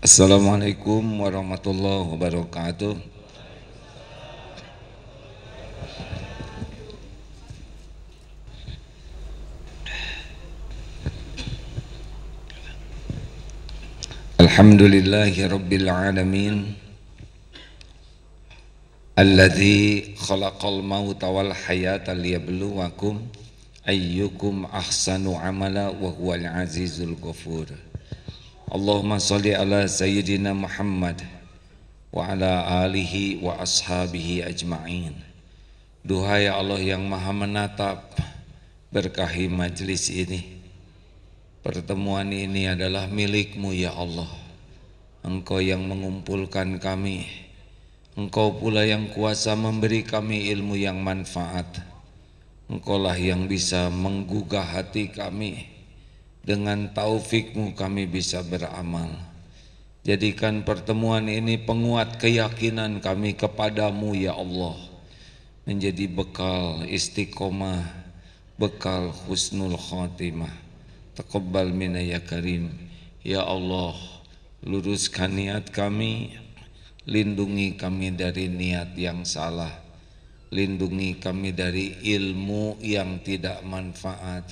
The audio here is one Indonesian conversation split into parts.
Assalamualaikum warahmatullahi wabarakatuh. Alhamdulillahi rabbil alamin Alladhi khalaqal mauta wal hayata liyabluwakum ayyukum ahsanu amala wa huwal azizul ghafur Allahumma salli ala sayyidina Muhammad wa ala alihi wa ashabihi ajma'in. Duhai Allah yang maha menatap, berkahi majlis ini. Pertemuan ini adalah milikmu ya Allah. Engkau yang mengumpulkan kami. Engkau pula yang kuasa memberi kami ilmu yang manfaat. Engkaulah yang bisa menggugah hati kami dengan taufikmu kami bisa beramal. Jadikan pertemuan ini penguat keyakinan kami kepadamu ya Allah. Menjadi bekal istiqomah, bekal husnul khotimah. Taqabbal minna ya karim. Ya Allah, luruskan niat kami, lindungi kami dari niat yang salah. Lindungi kami dari ilmu yang tidak manfaat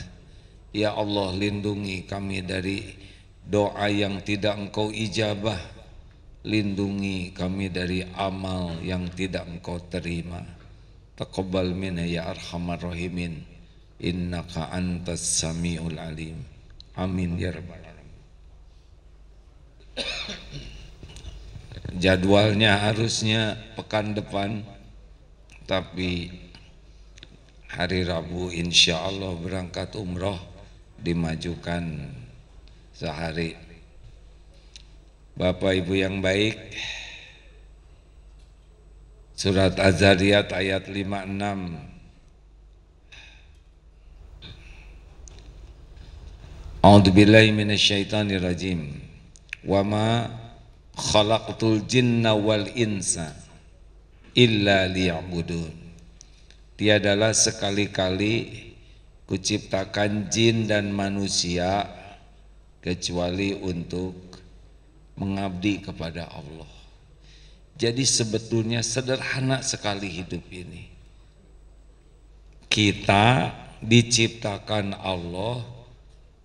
Ya Allah lindungi kami dari doa yang tidak engkau ijabah Lindungi kami dari amal yang tidak engkau terima Taqabbal minna ya arhamar rahimin Innaka antas sami'ul alim Amin ya rabbal alamin Jadwalnya harusnya pekan depan Tapi hari Rabu insya Allah berangkat umroh dimajukan sehari. Bapak Ibu yang baik, Surat Az-Zariyat ayat 56 A'udzu billahi minasyaitonir rajim. Wa ma khalaqtul jinna wal insa illa liya'budun. Tiadalah sekali-kali kuciptakan jin dan manusia kecuali untuk mengabdi kepada Allah. Jadi sebetulnya sederhana sekali hidup ini. Kita diciptakan Allah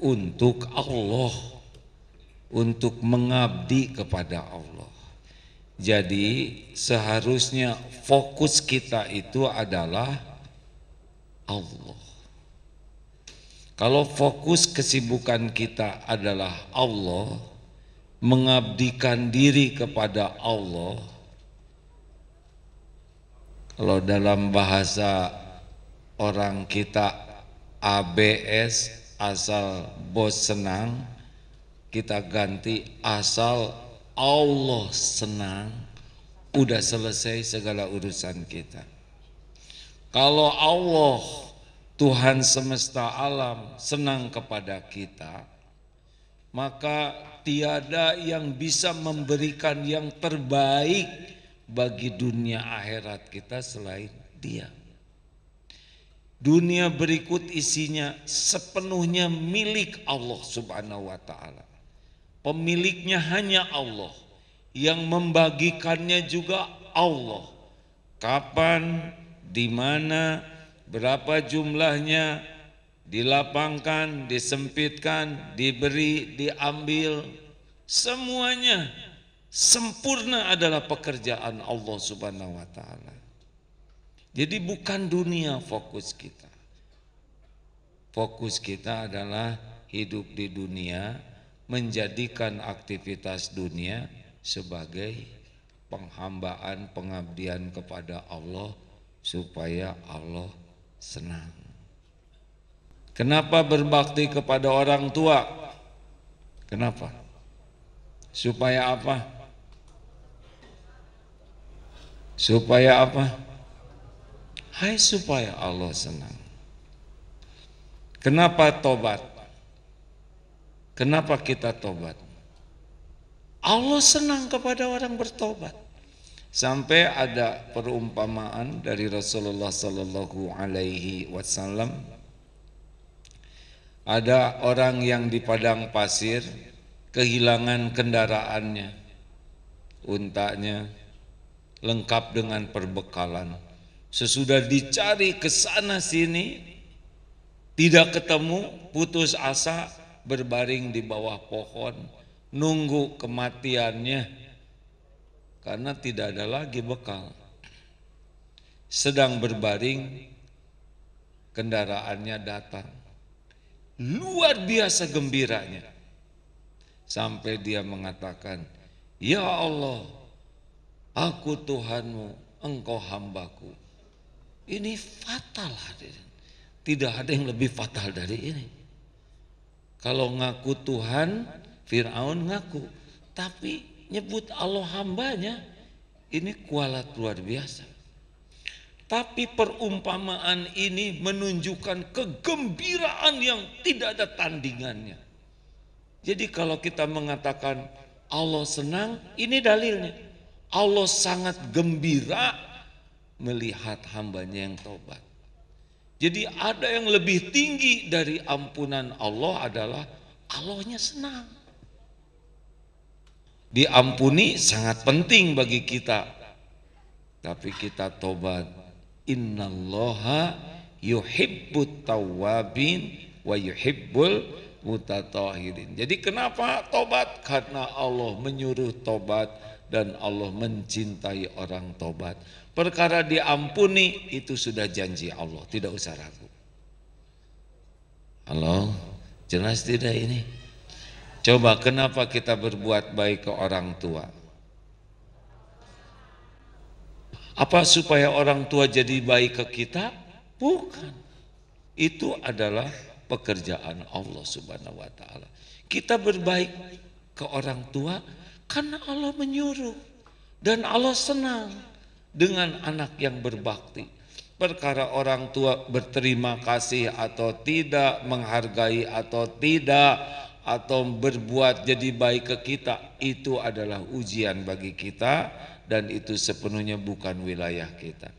untuk Allah, untuk mengabdi kepada Allah. Jadi seharusnya fokus kita itu adalah Allah. Kalau fokus kesibukan kita adalah Allah, mengabdikan diri kepada Allah. Kalau dalam bahasa orang kita ABS asal bos senang, kita ganti asal Allah senang, udah selesai segala urusan kita. Kalau Allah Tuhan semesta alam senang kepada kita, maka tiada yang bisa memberikan yang terbaik bagi dunia akhirat kita selain Dia. Dunia berikut isinya sepenuhnya milik Allah Subhanahu wa taala. Pemiliknya hanya Allah, yang membagikannya juga Allah. Kapan, di mana, berapa jumlahnya dilapangkan, disempitkan, diberi, diambil, semuanya sempurna adalah pekerjaan Allah Subhanahu wa taala. Jadi bukan dunia fokus kita. Fokus kita adalah hidup di dunia, menjadikan aktivitas dunia sebagai penghambaan pengabdian kepada Allah supaya Allah senang. Kenapa berbakti kepada orang tua? Kenapa? Supaya apa? Supaya apa? Hai supaya Allah senang. Kenapa tobat? Kenapa kita tobat? Allah senang kepada orang bertobat. Sampai ada perumpamaan dari Rasulullah Sallallahu Alaihi Wasallam. Ada orang yang di padang pasir kehilangan kendaraannya, untanya lengkap dengan perbekalan. Sesudah dicari ke sana sini, tidak ketemu, putus asa, berbaring di bawah pohon, nunggu kematiannya karena tidak ada lagi bekal. Sedang berbaring, kendaraannya datang. Luar biasa gembiranya. Sampai dia mengatakan, Ya Allah, aku Tuhanmu, engkau hambaku. Ini fatal hadirin. Tidak ada yang lebih fatal dari ini. Kalau ngaku Tuhan, Fir'aun ngaku. Tapi nyebut Allah hambanya ini kualat luar biasa. Tapi perumpamaan ini menunjukkan kegembiraan yang tidak ada tandingannya. Jadi kalau kita mengatakan Allah senang, ini dalilnya. Allah sangat gembira melihat hambanya yang taubat. Jadi ada yang lebih tinggi dari ampunan Allah adalah Allahnya senang diampuni sangat penting bagi kita. Tapi kita tobat. Innallaha yuhibbut tawabin wa yuhibbul mutatahirin. Jadi kenapa tobat? Karena Allah menyuruh tobat dan Allah mencintai orang tobat. Perkara diampuni itu sudah janji Allah, tidak usah ragu. Halo, jelas tidak ini? Coba kenapa kita berbuat baik ke orang tua? Apa supaya orang tua jadi baik ke kita? Bukan. Itu adalah pekerjaan Allah Subhanahu wa taala. Kita berbaik ke orang tua karena Allah menyuruh dan Allah senang dengan anak yang berbakti. Perkara orang tua berterima kasih atau tidak, menghargai atau tidak, atau berbuat jadi baik ke kita itu adalah ujian bagi kita dan itu sepenuhnya bukan wilayah kita.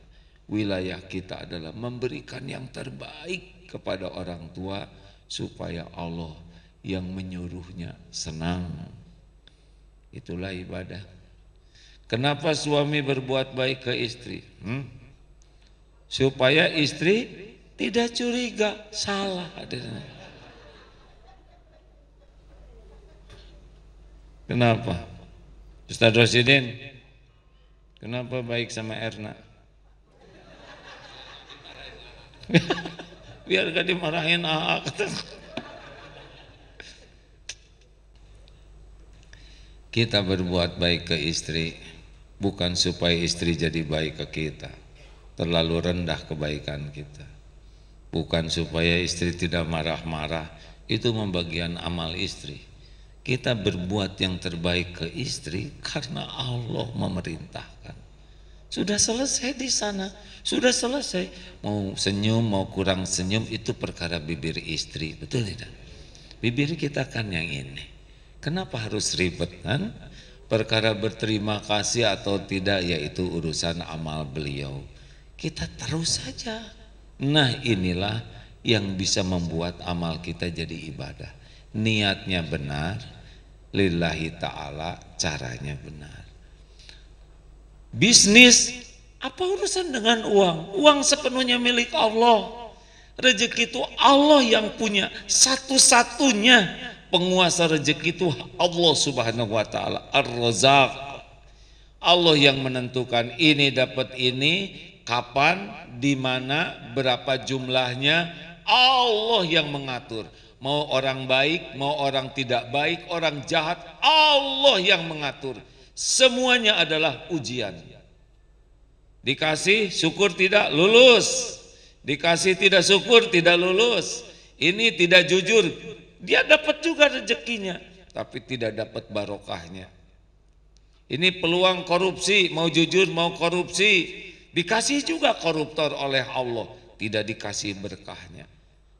Wilayah kita adalah memberikan yang terbaik kepada orang tua supaya Allah yang menyuruhnya senang. Itulah ibadah. Kenapa suami berbuat baik ke istri? Hmm? Supaya istri tidak curiga salah adanya. Kenapa? Ustaz Rosidin, kenapa baik sama Erna? Biar gak dimarahin ahak. Kita berbuat baik ke istri bukan supaya istri jadi baik ke kita. Terlalu rendah kebaikan kita. Bukan supaya istri tidak marah-marah, itu membagian amal istri kita berbuat yang terbaik ke istri karena Allah memerintahkan. Sudah selesai di sana, sudah selesai. Mau senyum, mau kurang senyum itu perkara bibir istri, betul tidak? Bibir kita kan yang ini. Kenapa harus ribet kan? Perkara berterima kasih atau tidak yaitu urusan amal beliau. Kita terus saja. Nah inilah yang bisa membuat amal kita jadi ibadah. Niatnya benar, lillahi ta'ala caranya benar. Bisnis, apa urusan dengan uang? Uang sepenuhnya milik Allah. Rezeki itu Allah yang punya. Satu-satunya penguasa rezeki itu Allah subhanahu wa ta'ala. Ar-Razak. Allah yang menentukan ini dapat ini, kapan, di mana, berapa jumlahnya. Allah yang mengatur. Mau orang baik, mau orang tidak baik, orang jahat, Allah yang mengatur. Semuanya adalah ujian. Dikasih syukur tidak lulus. Dikasih tidak syukur tidak lulus. Ini tidak jujur. Dia dapat juga rezekinya, tapi tidak dapat barokahnya. Ini peluang korupsi, mau jujur mau korupsi. Dikasih juga koruptor oleh Allah, tidak dikasih berkahnya.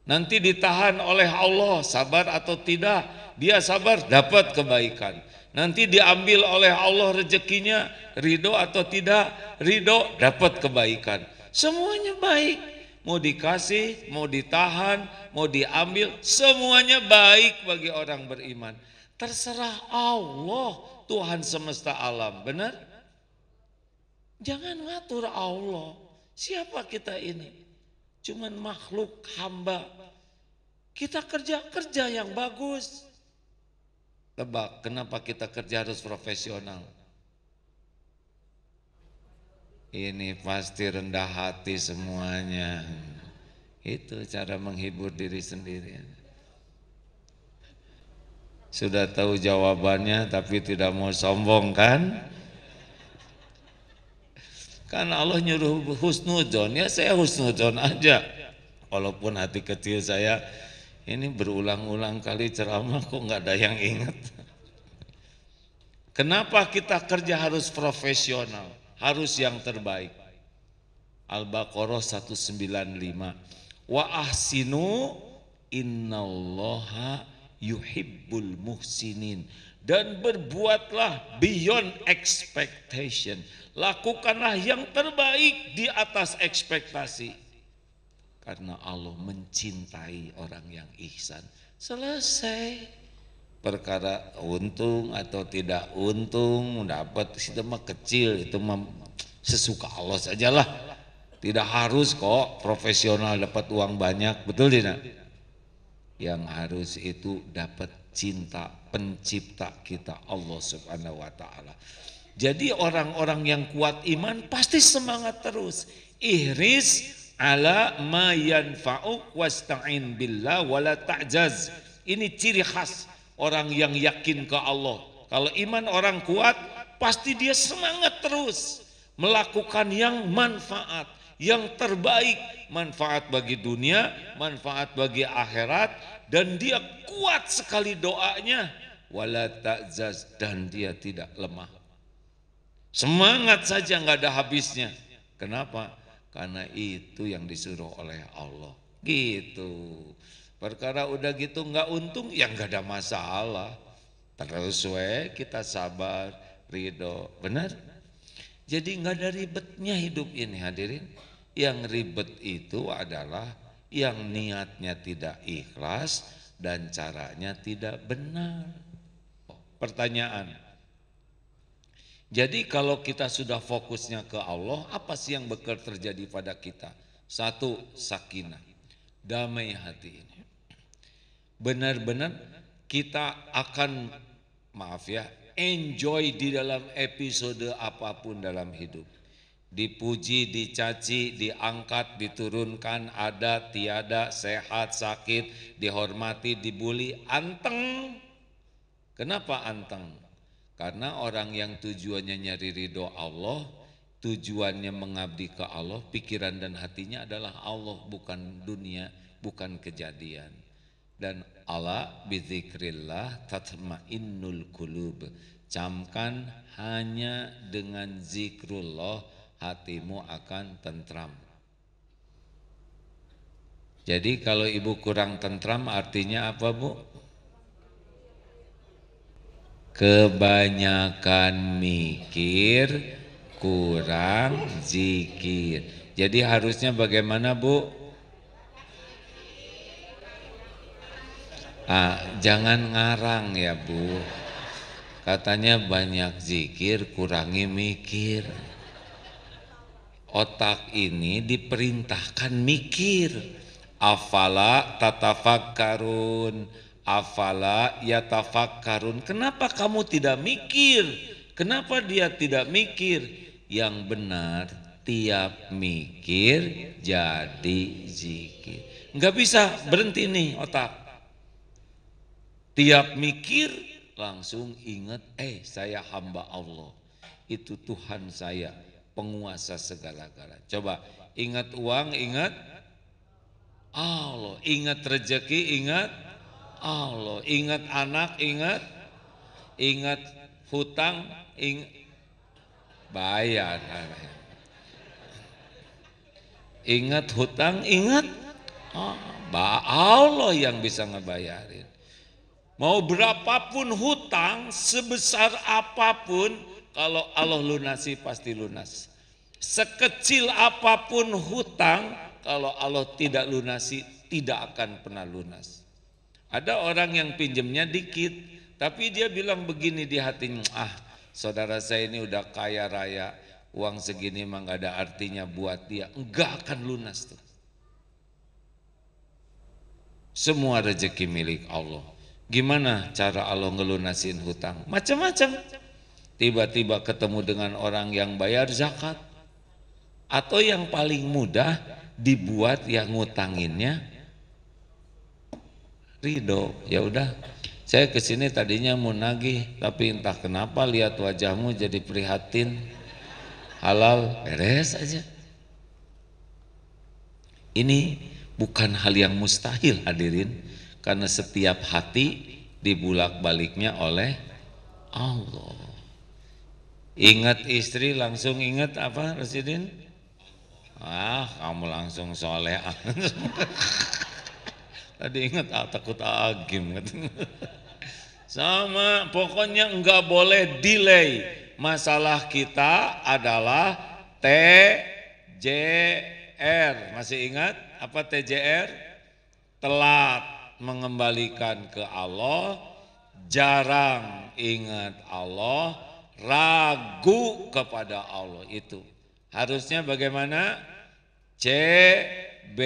Nanti ditahan oleh Allah, sabar atau tidak, dia sabar dapat kebaikan. Nanti diambil oleh Allah rezekinya, ridho atau tidak, ridho dapat kebaikan. Semuanya baik, mau dikasih, mau ditahan, mau diambil, semuanya baik bagi orang beriman. Terserah Allah, Tuhan semesta alam. Benar? Jangan ngatur Allah. Siapa kita ini? cuman makhluk hamba. Kita kerja-kerja yang bagus. Tebak, kenapa kita kerja harus profesional? Ini pasti rendah hati semuanya. Itu cara menghibur diri sendiri. Sudah tahu jawabannya tapi tidak mau sombong kan? Kan Allah nyuruh husnudon, ya saya husnudon aja. Walaupun hati kecil saya ini berulang-ulang kali ceramah kok nggak ada yang ingat. Kenapa kita kerja harus profesional, harus yang terbaik. Al-Baqarah 195. Wa ahsinu innallaha yuhibbul muhsinin dan berbuatlah beyond expectation. Lakukanlah yang terbaik di atas ekspektasi. Karena Allah mencintai orang yang ihsan. Selesai perkara untung atau tidak untung dapat itu mah kecil itu mah sesuka Allah sajalah tidak harus kok profesional dapat uang banyak betul tidak yang harus itu dapat cinta pencipta kita Allah Subhanahu wa taala. Jadi orang-orang yang kuat iman pasti semangat terus. Ihris ala ma yanfa'uk wasta'in billah wala ta'jaz. Ini ciri khas orang yang yakin ke Allah. Kalau iman orang kuat pasti dia semangat terus melakukan yang manfaat, yang terbaik, manfaat bagi dunia, manfaat bagi akhirat, dan dia kuat sekali doanya wala ta'zaz dan dia tidak lemah semangat saja nggak ada habisnya kenapa karena itu yang disuruh oleh Allah gitu perkara udah gitu nggak untung ya nggak ada masalah terus we kita sabar ridho benar jadi nggak ada ribetnya hidup ini hadirin yang ribet itu adalah yang niatnya tidak ikhlas dan caranya tidak benar. Oh, pertanyaan. Jadi kalau kita sudah fokusnya ke Allah, apa sih yang bakal terjadi pada kita? Satu, sakinah. Damai hati ini. Benar-benar kita akan, maaf ya, enjoy di dalam episode apapun dalam hidup dipuji, dicaci, diangkat, diturunkan, ada, tiada, sehat, sakit, dihormati, dibuli, anteng. Kenapa anteng? Karena orang yang tujuannya nyari ridho Allah, tujuannya mengabdi ke Allah, pikiran dan hatinya adalah Allah, bukan dunia, bukan kejadian. Dan Allah bizikrillah tatma'innul kulub. Camkan hanya dengan zikrullah, hatimu akan tentram. Jadi kalau ibu kurang tentram artinya apa bu? Kebanyakan mikir, kurang zikir. Jadi harusnya bagaimana bu? Ah, jangan ngarang ya bu. Katanya banyak zikir, kurangi mikir otak ini diperintahkan mikir. Afala tatafakkarun, afala yatafakkarun. Kenapa kamu tidak mikir? Kenapa dia tidak mikir? Yang benar tiap mikir jadi zikir. Nggak bisa berhenti nih otak. Tiap mikir langsung ingat, eh saya hamba Allah. Itu Tuhan saya penguasa segala-gala. Coba ingat uang, ingat Allah, ingat rejeki, ingat Allah, ingat anak, ingat ingat hutang, ingat bayar. Ingat hutang, ingat oh, Allah yang bisa ngebayarin. Mau berapapun hutang, sebesar apapun, kalau Allah lunasi pasti lunas. Sekecil apapun hutang, kalau Allah tidak lunasi tidak akan pernah lunas. Ada orang yang pinjemnya dikit, tapi dia bilang begini di hatinya, ah saudara saya ini udah kaya raya, uang segini mah gak ada artinya buat dia, enggak akan lunas tuh. Semua rezeki milik Allah. Gimana cara Allah ngelunasin hutang? Macam-macam tiba-tiba ketemu dengan orang yang bayar zakat atau yang paling mudah dibuat yang ngutanginnya ridho ya udah saya kesini tadinya mau nagih tapi entah kenapa lihat wajahmu jadi prihatin halal beres aja ini bukan hal yang mustahil hadirin karena setiap hati dibulak baliknya oleh Allah Ingat istri langsung ingat apa Residen? Ah, kamu langsung soleh. Tadi ingat ah, takut agim. Sama, pokoknya enggak boleh delay. Masalah kita adalah TJR. Masih ingat apa TJR? Telat mengembalikan ke Allah, jarang ingat Allah, ragu kepada Allah itu. Harusnya bagaimana? C B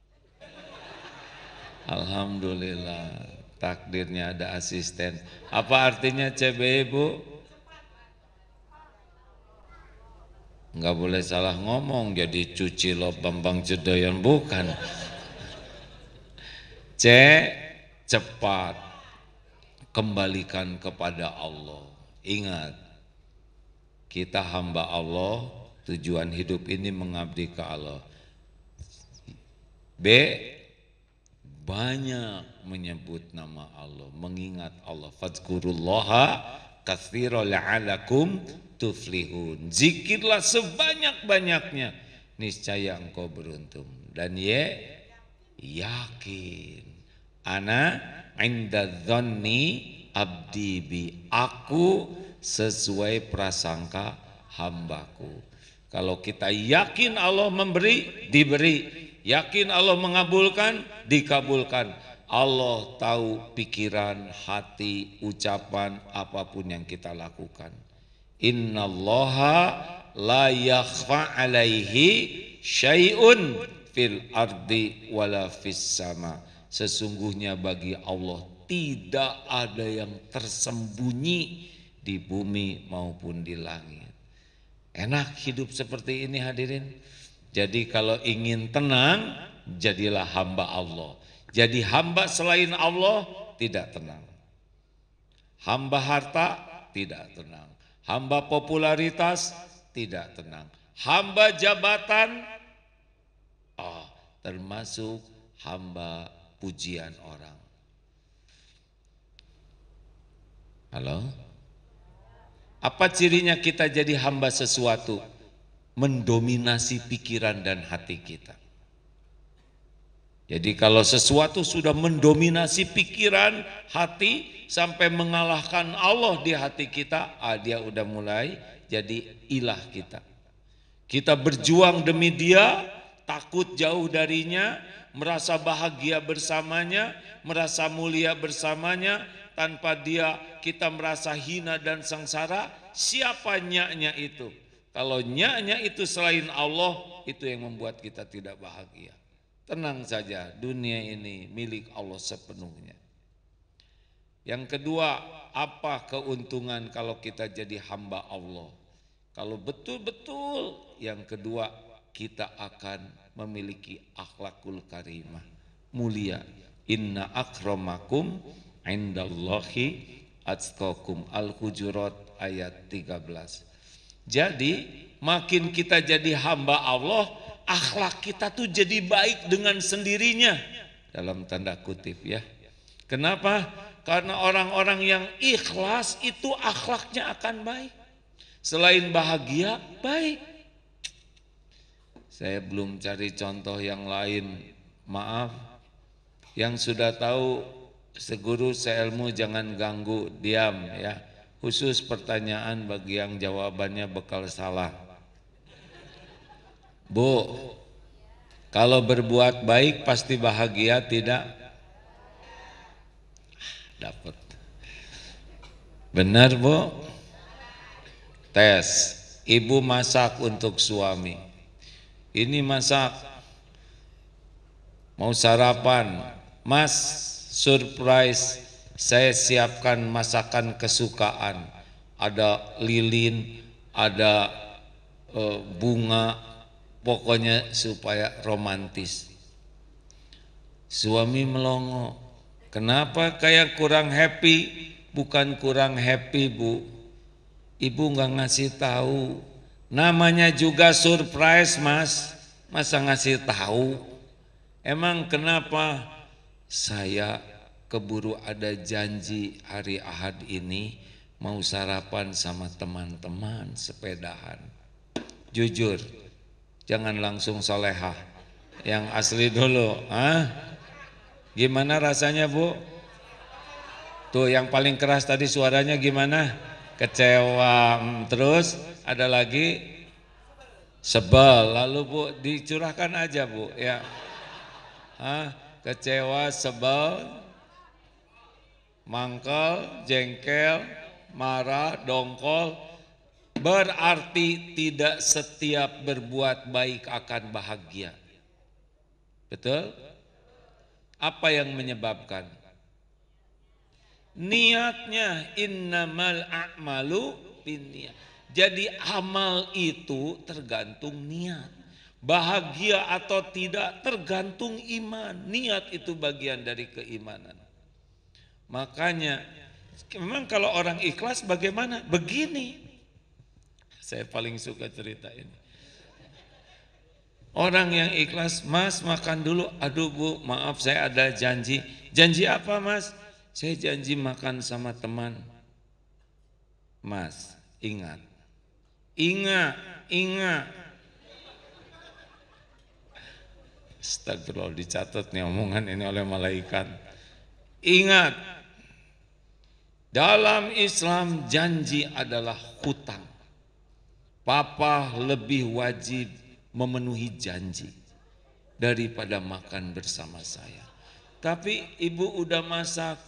Alhamdulillah takdirnya ada asisten. Apa artinya C B Bu? nggak boleh salah ngomong jadi cuci lo bambang cedoyan bukan. C cepat kembalikan kepada Allah. Ingat, kita hamba Allah, tujuan hidup ini mengabdi ke Allah. B. Banyak menyebut nama Allah, mengingat Allah. Fadkurullaha kathiro la'alakum tuflihun. Zikirlah sebanyak-banyaknya, niscaya engkau beruntung. Dan ye, yakin. Anak inda dhanni abdi bi aku sesuai prasangka hambaku kalau kita yakin Allah memberi diberi yakin Allah mengabulkan dikabulkan Allah tahu pikiran hati ucapan apapun yang kita lakukan innallaha la yakhfa alaihi syai'un fil ardi wala fis sama' Sesungguhnya bagi Allah tidak ada yang tersembunyi di bumi maupun di langit. Enak hidup seperti ini hadirin. Jadi kalau ingin tenang, jadilah hamba Allah. Jadi hamba selain Allah tidak tenang. Hamba harta tidak tenang. Hamba popularitas tidak tenang. Hamba jabatan oh, termasuk hamba pujian orang. Halo? Apa cirinya kita jadi hamba sesuatu? Mendominasi pikiran dan hati kita. Jadi kalau sesuatu sudah mendominasi pikiran, hati sampai mengalahkan Allah di hati kita, ah dia udah mulai jadi ilah kita. Kita berjuang demi dia, takut jauh darinya, merasa bahagia bersamanya, merasa mulia bersamanya, tanpa dia kita merasa hina dan sengsara, siapa nyaknya itu? Kalau nyaknya itu selain Allah, itu yang membuat kita tidak bahagia. Tenang saja, dunia ini milik Allah sepenuhnya. Yang kedua, apa keuntungan kalau kita jadi hamba Allah? Kalau betul-betul yang kedua, kita akan memiliki akhlakul karimah mulia inna akramakum indallahi atqakum al-hujurat ayat 13 jadi makin kita jadi hamba Allah akhlak kita tuh jadi baik dengan sendirinya dalam tanda kutip ya kenapa karena orang-orang yang ikhlas itu akhlaknya akan baik selain bahagia baik saya belum cari contoh yang lain. Maaf, yang sudah tahu seguru seilmu jangan ganggu, diam ya. Khusus pertanyaan bagi yang jawabannya bekal salah. Bu, kalau berbuat baik pasti bahagia tidak? Dapat. Benar bu? Tes. Ibu masak untuk suami ini masak mau sarapan mas surprise saya siapkan masakan kesukaan ada lilin ada uh, bunga pokoknya supaya romantis suami melongo kenapa kayak kurang happy bukan kurang happy bu ibu nggak ngasih tahu Namanya juga surprise mas, masa ngasih tahu? Emang kenapa saya keburu ada janji hari Ahad ini mau sarapan sama teman-teman sepedahan. Jujur, jangan langsung solehah. Yang asli dulu. ah Gimana rasanya bu? Tuh yang paling keras tadi suaranya gimana? Gimana? kecewa terus ada lagi sebel lalu bu dicurahkan aja bu ya Hah? kecewa sebel mangkel jengkel marah dongkol berarti tidak setiap berbuat baik akan bahagia betul apa yang menyebabkan niatnya innamal a'malu binniat. Jadi amal itu tergantung niat. Bahagia atau tidak tergantung iman. Niat itu bagian dari keimanan. Makanya memang kalau orang ikhlas bagaimana? Begini. Saya paling suka cerita ini. Orang yang ikhlas, mas makan dulu. Aduh bu, maaf saya ada janji. Janji apa mas? saya janji makan sama teman. Mas, ingat. Ingat, ingat. Astagfirullah, dicatat nih omongan ini oleh malaikat. Ingat, dalam Islam janji adalah hutang. Papa lebih wajib memenuhi janji daripada makan bersama saya. Tapi ibu udah masak,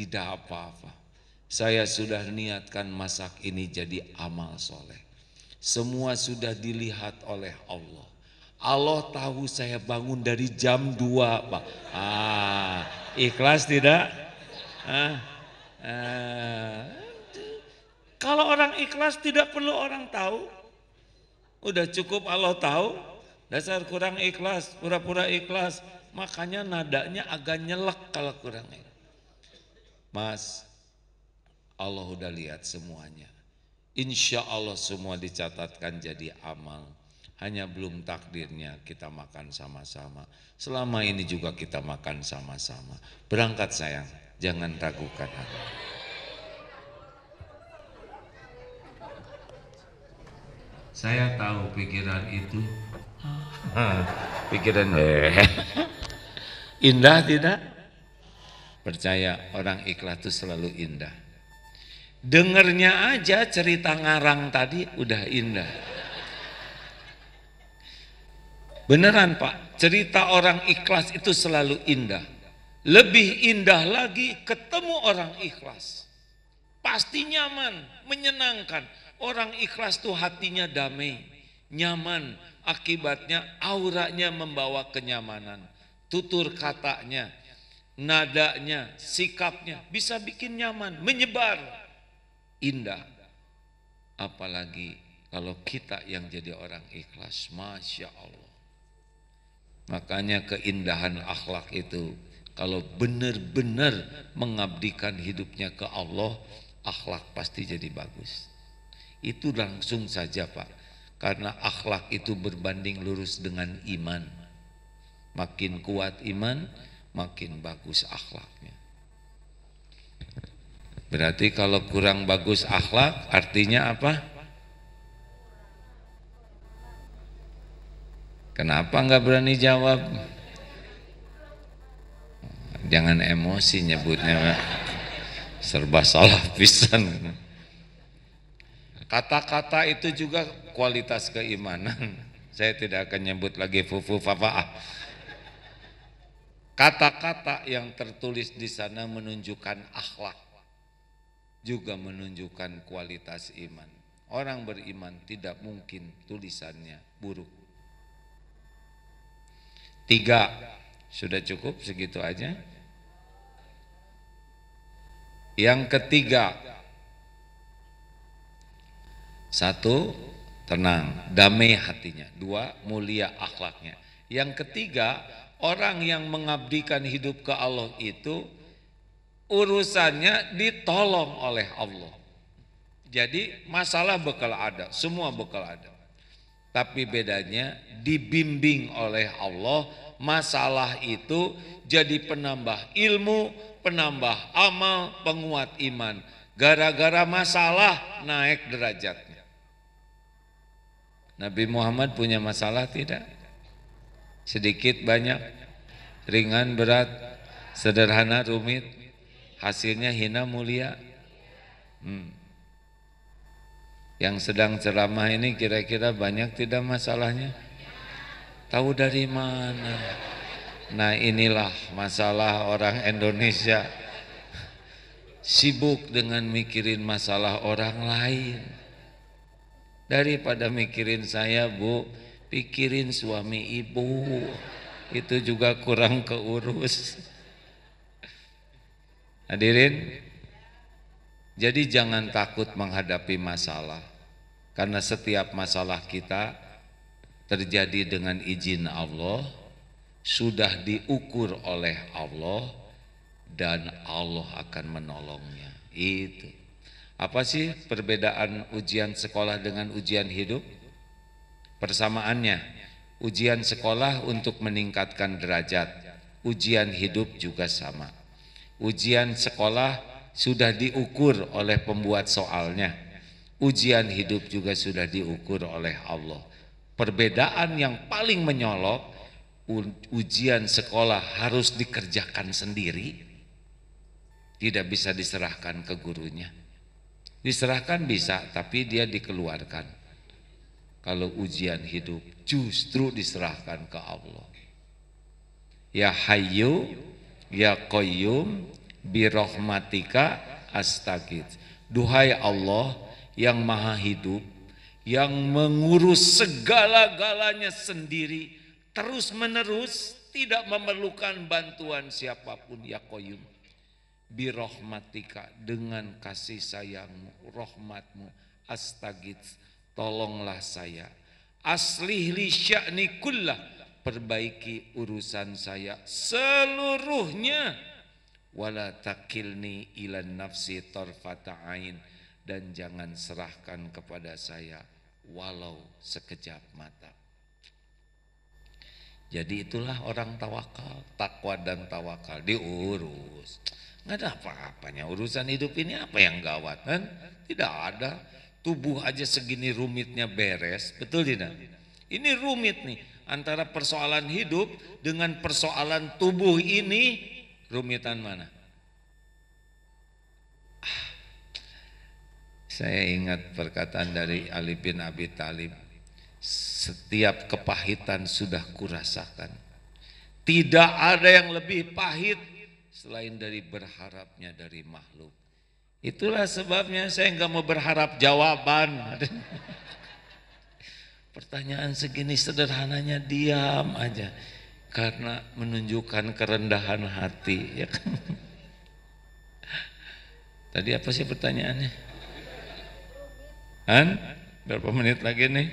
tidak apa-apa. Saya sudah niatkan masak ini jadi amal soleh. Semua sudah dilihat oleh Allah. Allah tahu saya bangun dari jam 2 Pak. Ah, ikhlas tidak? Ah, ah. Kalau orang ikhlas tidak perlu orang tahu. Udah cukup Allah tahu. Dasar kurang ikhlas, pura-pura ikhlas. Makanya nadanya agak nyelek kalau kurang ikhlas. Mas, Allah udah lihat semuanya. Insya Allah semua dicatatkan jadi amal. Hanya belum takdirnya kita makan sama-sama. Selama ini juga kita makan sama-sama. Berangkat sayang, jangan ragukan aku. Saya tahu pikiran itu. Ah, pikiran eh. indah tidak? Percaya orang ikhlas itu selalu indah. Dengernya aja cerita ngarang tadi udah indah. Beneran Pak, cerita orang ikhlas itu selalu indah. Lebih indah lagi ketemu orang ikhlas. Pasti nyaman, menyenangkan. Orang ikhlas tuh hatinya damai, nyaman. Akibatnya auranya membawa kenyamanan. Tutur katanya, nadanya, sikapnya bisa bikin nyaman, menyebar. Indah. Apalagi kalau kita yang jadi orang ikhlas, Masya Allah. Makanya keindahan akhlak itu kalau benar-benar mengabdikan hidupnya ke Allah, akhlak pasti jadi bagus. Itu langsung saja Pak, karena akhlak itu berbanding lurus dengan iman. Makin kuat iman, makin bagus akhlaknya. Berarti kalau kurang bagus akhlak artinya apa? Kenapa nggak berani jawab? Jangan emosi nyebutnya serba salah pisan. Kata-kata itu juga kualitas keimanan. Saya tidak akan nyebut lagi fufu fafaah. Kata-kata yang tertulis di sana menunjukkan akhlak, juga menunjukkan kualitas iman. Orang beriman tidak mungkin tulisannya buruk. Tiga, sudah cukup segitu aja. Yang ketiga, satu, tenang, damai hatinya. Dua, mulia akhlaknya. Yang ketiga, orang yang mengabdikan hidup ke Allah itu urusannya ditolong oleh Allah. Jadi masalah bekal ada, semua bekal ada. Tapi bedanya dibimbing oleh Allah, masalah itu jadi penambah ilmu, penambah amal, penguat iman. Gara-gara masalah naik derajatnya. Nabi Muhammad punya masalah tidak? sedikit banyak, ringan berat, sederhana rumit, hasilnya hina mulia. Hmm. Yang sedang ceramah ini kira-kira banyak tidak masalahnya? Tahu dari mana? Nah inilah masalah orang Indonesia sibuk dengan mikirin masalah orang lain daripada mikirin saya bu pikirin suami ibu itu juga kurang keurus hadirin jadi jangan takut menghadapi masalah karena setiap masalah kita terjadi dengan izin Allah sudah diukur oleh Allah dan Allah akan menolongnya itu apa sih perbedaan ujian sekolah dengan ujian hidup Persamaannya, ujian sekolah untuk meningkatkan derajat, ujian hidup juga sama. Ujian sekolah sudah diukur oleh pembuat soalnya. Ujian hidup juga sudah diukur oleh Allah. Perbedaan yang paling menyolok, ujian sekolah harus dikerjakan sendiri. Tidak bisa diserahkan ke gurunya. Diserahkan bisa, tapi dia dikeluarkan kalau ujian hidup justru diserahkan ke Allah. Ya Hayyu, Ya Qayyum, Birohmatika astagid. Duhai Allah yang maha hidup, yang mengurus segala-galanya sendiri, terus menerus, tidak memerlukan bantuan siapapun, Ya Qayyum. Birohmatika dengan kasih sayangmu, rohmatmu astagid tolonglah saya. Aslih li sya'ni kullah, perbaiki urusan saya seluruhnya. Wala takilni ilan nafsi torfata ain dan jangan serahkan kepada saya walau sekejap mata. Jadi itulah orang tawakal, takwa dan tawakal diurus. Nggak ada apa-apanya urusan hidup ini apa yang gawat kan? Tidak ada tubuh aja segini rumitnya beres, betul tidak? Ini rumit nih, antara persoalan hidup dengan persoalan tubuh ini rumitan mana? Ah, saya ingat perkataan dari Ali bin Abi Talib, setiap kepahitan sudah kurasakan. Tidak ada yang lebih pahit selain dari berharapnya dari makhluk. Itulah sebabnya saya nggak mau berharap jawaban. Pertanyaan segini sederhananya diam aja karena menunjukkan kerendahan hati ya kan. Tadi apa sih pertanyaannya? Han? Berapa menit lagi nih?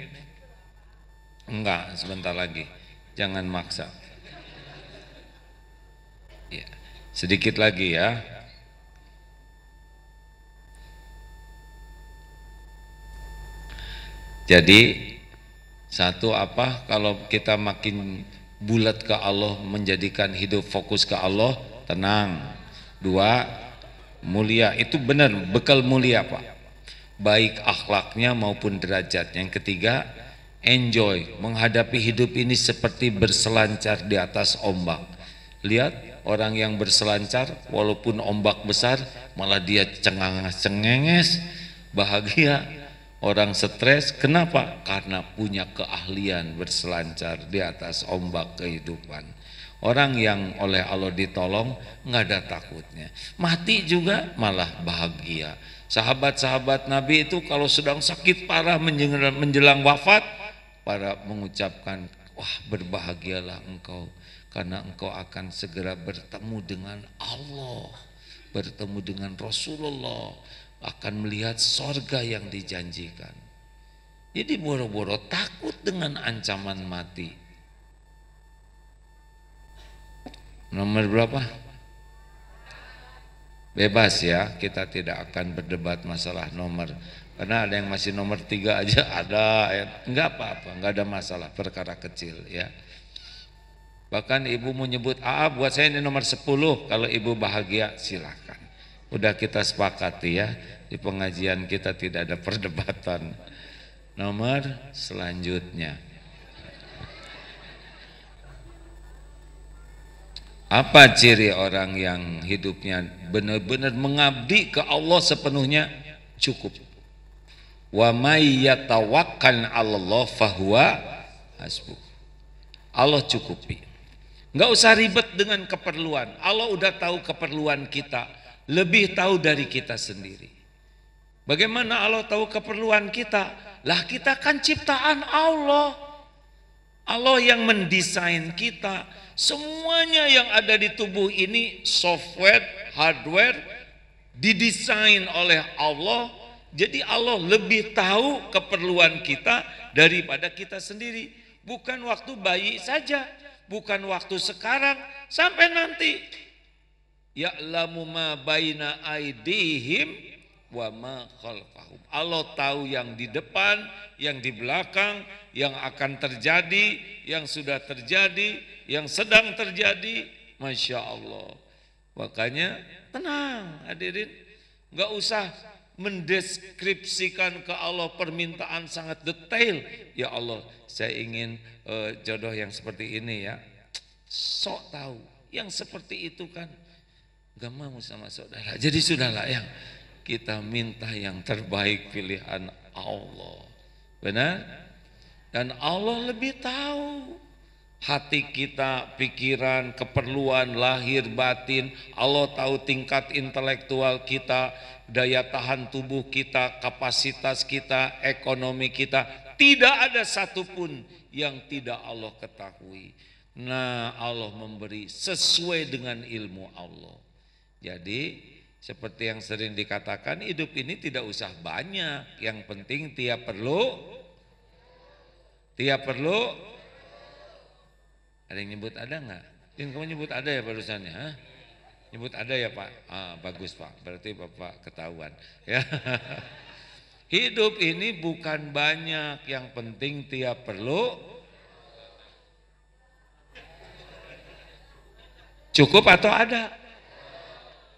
Enggak, sebentar lagi. Jangan maksa. Ya, sedikit lagi ya. Jadi satu apa kalau kita makin bulat ke Allah menjadikan hidup fokus ke Allah tenang. Dua mulia itu benar bekal mulia Pak. Baik akhlaknya maupun derajat Yang ketiga enjoy menghadapi hidup ini seperti berselancar di atas ombak. Lihat orang yang berselancar walaupun ombak besar malah dia cengangas cengenges bahagia Orang stres kenapa? Karena punya keahlian berselancar di atas ombak kehidupan. Orang yang oleh Allah ditolong nggak ada takutnya. Mati juga malah bahagia. Sahabat-sahabat Nabi itu kalau sedang sakit parah menjelang, wafat, para mengucapkan, wah berbahagialah engkau karena engkau akan segera bertemu dengan Allah, bertemu dengan Rasulullah, akan melihat sorga yang dijanjikan. Jadi boro-boro takut dengan ancaman mati. Nomor berapa? Bebas ya, kita tidak akan berdebat masalah nomor. Karena ada yang masih nomor tiga aja ada, ya. Enggak apa-apa, enggak ada masalah, perkara kecil ya. Bahkan ibu menyebut AA buat saya ini nomor sepuluh. Kalau ibu bahagia silakan udah kita sepakati ya di pengajian kita tidak ada perdebatan nomor selanjutnya apa ciri orang yang hidupnya benar-benar mengabdi ke Allah sepenuhnya cukup wa may yatawakkal 'alallah fahuwa hasbuh Allah cukupi nggak usah ribet dengan keperluan Allah udah tahu keperluan kita lebih tahu dari kita sendiri. Bagaimana Allah tahu keperluan kita? Lah kita kan ciptaan Allah. Allah yang mendesain kita. Semuanya yang ada di tubuh ini software, hardware didesain oleh Allah. Jadi Allah lebih tahu keperluan kita daripada kita sendiri. Bukan waktu bayi saja, bukan waktu sekarang sampai nanti ya'lamu ma baina aidihim wa ma khalfahum. Allah tahu yang di depan, yang di belakang, yang akan terjadi, yang sudah terjadi, yang sedang terjadi. Masya Allah. Makanya tenang hadirin. Enggak usah mendeskripsikan ke Allah permintaan sangat detail. Ya Allah, saya ingin uh, jodoh yang seperti ini ya. Sok tahu, yang seperti itu kan Gak mau sama saudara. Jadi sudahlah yang kita minta yang terbaik pilihan Allah. Benar? Dan Allah lebih tahu hati kita, pikiran, keperluan, lahir, batin. Allah tahu tingkat intelektual kita, daya tahan tubuh kita, kapasitas kita, ekonomi kita. Tidak ada satupun yang tidak Allah ketahui. Nah Allah memberi sesuai dengan ilmu Allah. Jadi seperti yang sering dikatakan hidup ini tidak usah banyak, yang penting tiap perlu tiap perlu ada yang nyebut ada nggak? Yang kamu nyebut ada ya barusannya? Hah? Nyebut ada ya Pak? Ah, bagus Pak, berarti Bapak ketahuan. Ya. Hidup ini bukan banyak, yang penting tiap perlu. Cukup atau ada?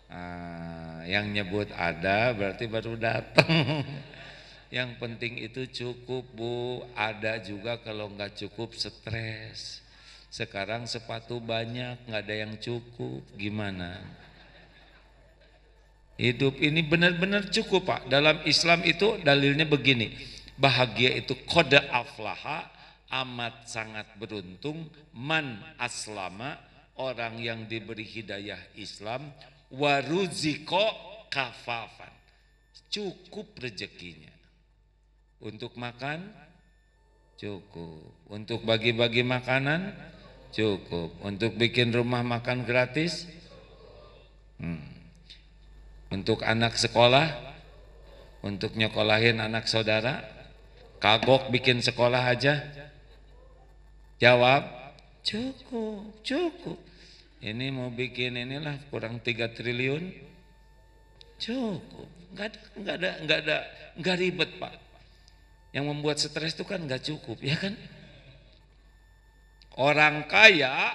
Ah, yang nyebut ada berarti baru datang. yang penting itu cukup Bu, ada juga kalau nggak cukup stres. Sekarang sepatu banyak, nggak ada yang cukup, gimana? Hidup ini benar-benar cukup Pak. Dalam Islam itu dalilnya begini, bahagia itu kode aflaha, amat sangat beruntung, man aslama, orang yang diberi hidayah Islam, waruziko kafafan. Cukup rezekinya. Untuk makan cukup. Untuk bagi-bagi makanan cukup. Untuk bikin rumah makan gratis hmm. Untuk anak sekolah untuk nyekolahin anak saudara kagok bikin sekolah aja jawab cukup cukup ini mau bikin inilah kurang 3 triliun cukup nggak ada nggak ada nggak ada nggak ribet pak yang membuat stres itu kan nggak cukup ya kan orang kaya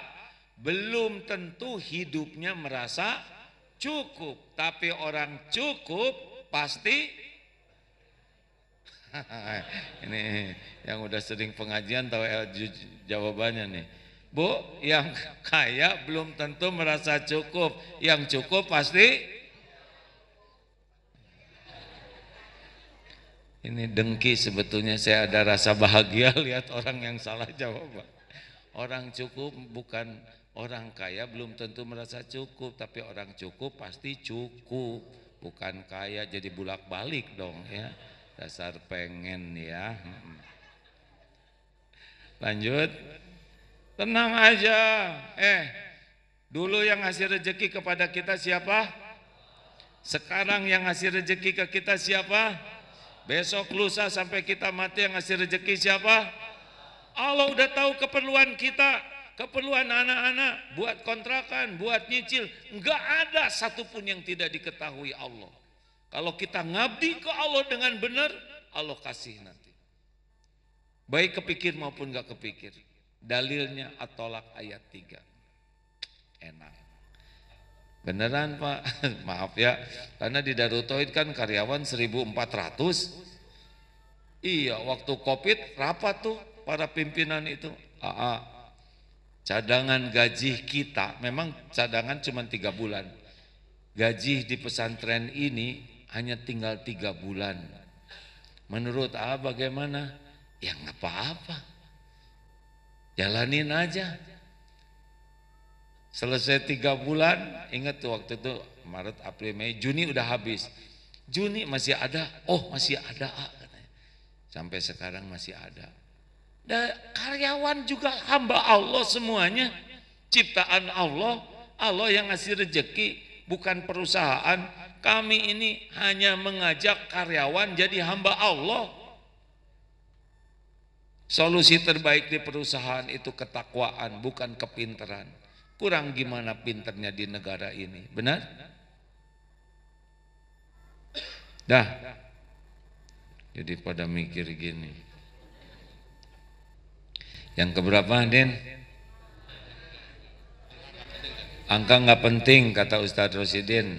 belum tentu hidupnya merasa cukup tapi orang cukup pasti ini yang udah sering pengajian tahu jawabannya nih Bu, yang kaya belum tentu merasa cukup. Yang cukup pasti Ini dengki sebetulnya saya ada rasa bahagia lihat orang yang salah jawab. Orang cukup bukan orang kaya belum tentu merasa cukup, tapi orang cukup pasti cukup. Bukan kaya jadi bulak-balik dong ya. Dasar pengen ya. Hmm. Lanjut. Tenang aja. Eh, dulu yang ngasih rezeki kepada kita siapa? Sekarang yang ngasih rezeki ke kita siapa? Besok lusa sampai kita mati yang ngasih rezeki siapa? Allah udah tahu keperluan kita, keperluan anak-anak, buat kontrakan, buat nyicil. Enggak ada satupun yang tidak diketahui Allah. Kalau kita ngabdi ke Allah dengan benar, Allah kasih nanti. Baik kepikir maupun enggak kepikir. Dalilnya atolak ayat 3. Enak. Beneran Pak, maaf ya. Karena di Darutoid kan karyawan 1400. Iya, waktu COVID rapat tuh para pimpinan itu. AA, cadangan gaji kita, memang cadangan cuma tiga bulan. Gaji di pesantren ini hanya tinggal tiga bulan. Menurut A bagaimana? yang apa-apa. Jalanin aja. Selesai tiga bulan, ingat tuh waktu itu Maret, April, Mei, Juni udah habis. Juni masih ada, oh masih ada ah, Sampai sekarang masih ada. Dan karyawan juga hamba Allah semuanya. Ciptaan Allah, Allah yang ngasih rejeki, bukan perusahaan. Kami ini hanya mengajak karyawan jadi hamba Allah. Solusi terbaik di perusahaan itu ketakwaan, bukan kepinteran. Kurang gimana pinternya di negara ini, benar? Dah. Jadi pada mikir gini. Yang keberapa, Den? Angka nggak penting, kata Ustadz Rosidin.